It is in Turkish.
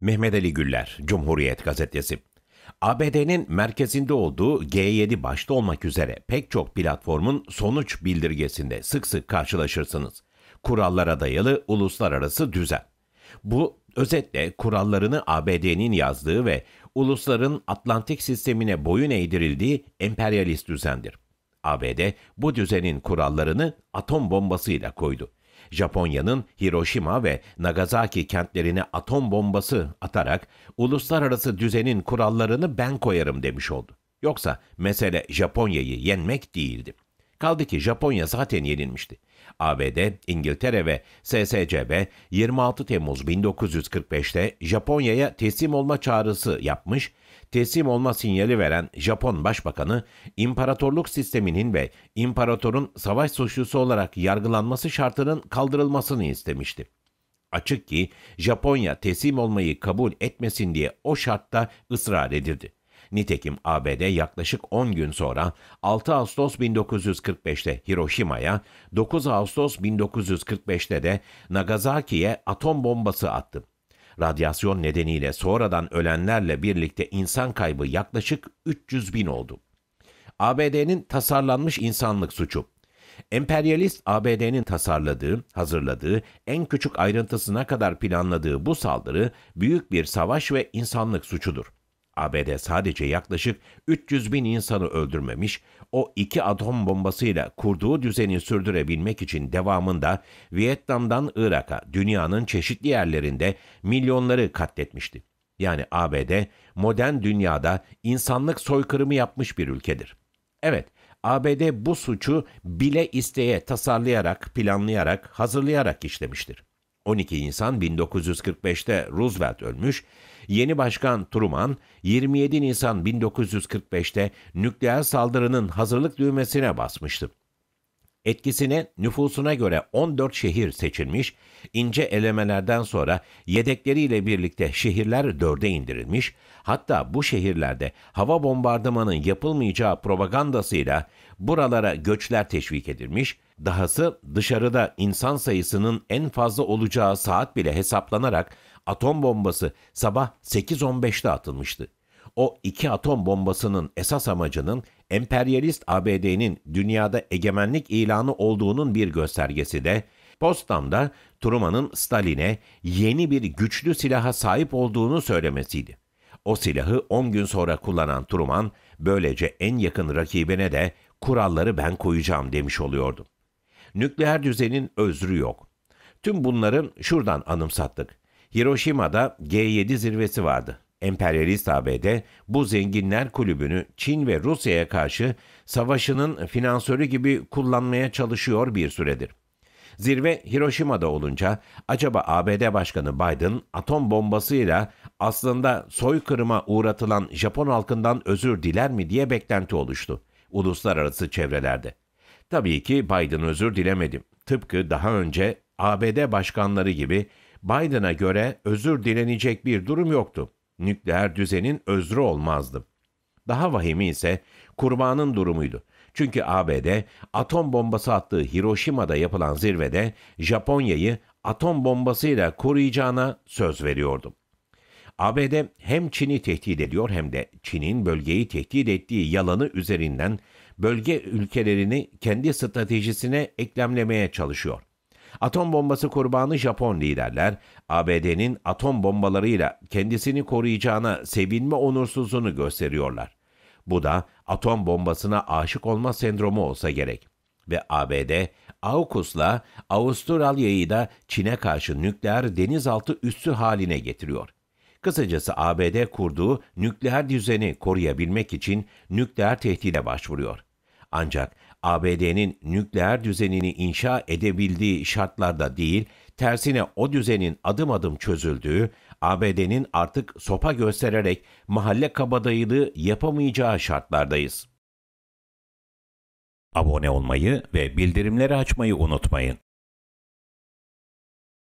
Mehmet Ali Güller, Cumhuriyet Gazetesi ABD'nin merkezinde olduğu G7 başta olmak üzere pek çok platformun sonuç bildirgesinde sık sık karşılaşırsınız. Kurallara dayalı uluslararası düzen. Bu özetle kurallarını ABD'nin yazdığı ve ulusların Atlantik sistemine boyun eğdirildiği emperyalist düzendir. ABD bu düzenin kurallarını atom bombasıyla koydu. Japonya'nın Hiroşima ve Nagasaki kentlerine atom bombası atarak uluslararası düzenin kurallarını ben koyarım demiş oldu. Yoksa mesele Japonya'yı yenmek değildi. Kaldı ki Japonya zaten yenilmişti. ABD, İngiltere ve SSCB 26 Temmuz 1945'te Japonya'ya teslim olma çağrısı yapmış teslim olma sinyali veren Japon Başbakanı, imparatorluk sisteminin ve imparatorun savaş suçlusu olarak yargılanması şartının kaldırılmasını istemişti. Açık ki Japonya teslim olmayı kabul etmesin diye o şartta ısrar edildi. Nitekim ABD yaklaşık 10 gün sonra 6 Ağustos 1945'te Hiroşima'ya, 9 Ağustos 1945'te de Nagasaki'ye atom bombası attı. Radyasyon nedeniyle sonradan ölenlerle birlikte insan kaybı yaklaşık 300 bin oldu. ABD'nin tasarlanmış insanlık suçu. Emperyalist ABD'nin tasarladığı, hazırladığı, en küçük ayrıntısına kadar planladığı bu saldırı büyük bir savaş ve insanlık suçudur. ABD sadece yaklaşık 300 bin insanı öldürmemiş, o iki atom bombasıyla kurduğu düzeni sürdürebilmek için devamında Vietnam'dan Irak'a dünyanın çeşitli yerlerinde milyonları katletmişti. Yani ABD modern dünyada insanlık soykırımı yapmış bir ülkedir. Evet, ABD bu suçu bile isteye tasarlayarak, planlayarak, hazırlayarak işlemiştir. 12 insan 1945'te Roosevelt ölmüş, Yeni Başkan Truman 27 Nisan 1945'te nükleer saldırının hazırlık düğmesine basmıştı. Etkisine nüfusuna göre 14 şehir seçilmiş, ince elemelerden sonra yedekleriyle birlikte şehirler dörde indirilmiş, hatta bu şehirlerde hava bombardımanın yapılmayacağı propagandasıyla buralara göçler teşvik edilmiş, dahası dışarıda insan sayısının en fazla olacağı saat bile hesaplanarak atom bombası sabah 8.15'te atılmıştı. O iki atom bombasının esas amacının emperyalist ABD'nin dünyada egemenlik ilanı olduğunun bir göstergesi de Potsdam'da Truman'ın Stalin'e yeni bir güçlü silaha sahip olduğunu söylemesiydi. O silahı 10 gün sonra kullanan Truman böylece en yakın rakibine de kuralları ben koyacağım demiş oluyordu. Nükleer düzenin özrü yok. Tüm bunların şuradan anımsattık. Hiroşima'da G7 zirvesi vardı. Emperyalist ABD bu zenginler kulübünü Çin ve Rusya'ya karşı savaşının finansörü gibi kullanmaya çalışıyor bir süredir. Zirve Hiroşima'da olunca acaba ABD Başkanı Biden atom bombasıyla aslında soykırıma uğratılan Japon halkından özür diler mi diye beklenti oluştu uluslararası çevrelerde. Tabii ki Biden özür dilemedi. Tıpkı daha önce ABD başkanları gibi Biden'a göre özür dilenecek bir durum yoktu. Nükleer düzenin özrü olmazdı. Daha vahimi ise kurbanın durumuydu. Çünkü ABD atom bombası attığı Hiroşima'da yapılan zirvede Japonya'yı atom bombasıyla koruyacağına söz veriyordu. ABD hem Çin'i tehdit ediyor hem de Çin'in bölgeyi tehdit ettiği yalanı üzerinden bölge ülkelerini kendi stratejisine eklemlemeye çalışıyor. Atom bombası kurbanı Japon liderler, ABD'nin atom bombalarıyla kendisini koruyacağına sevinme onursuzluğunu gösteriyorlar. Bu da atom bombasına aşık olma sendromu olsa gerek. Ve ABD, AUKUS'la Avustralya'yı da Çin'e karşı nükleer denizaltı üssü haline getiriyor. Kısacası ABD kurduğu nükleer düzeni koruyabilmek için nükleer tehdide başvuruyor. Ancak ABD'nin nükleer düzenini inşa edebildiği şartlarda değil, tersine o düzenin adım adım çözüldüğü, ABD'nin artık sopa göstererek mahalle kabadayılığı yapamayacağı şartlardayız. Abone olmayı ve bildirimleri açmayı unutmayın.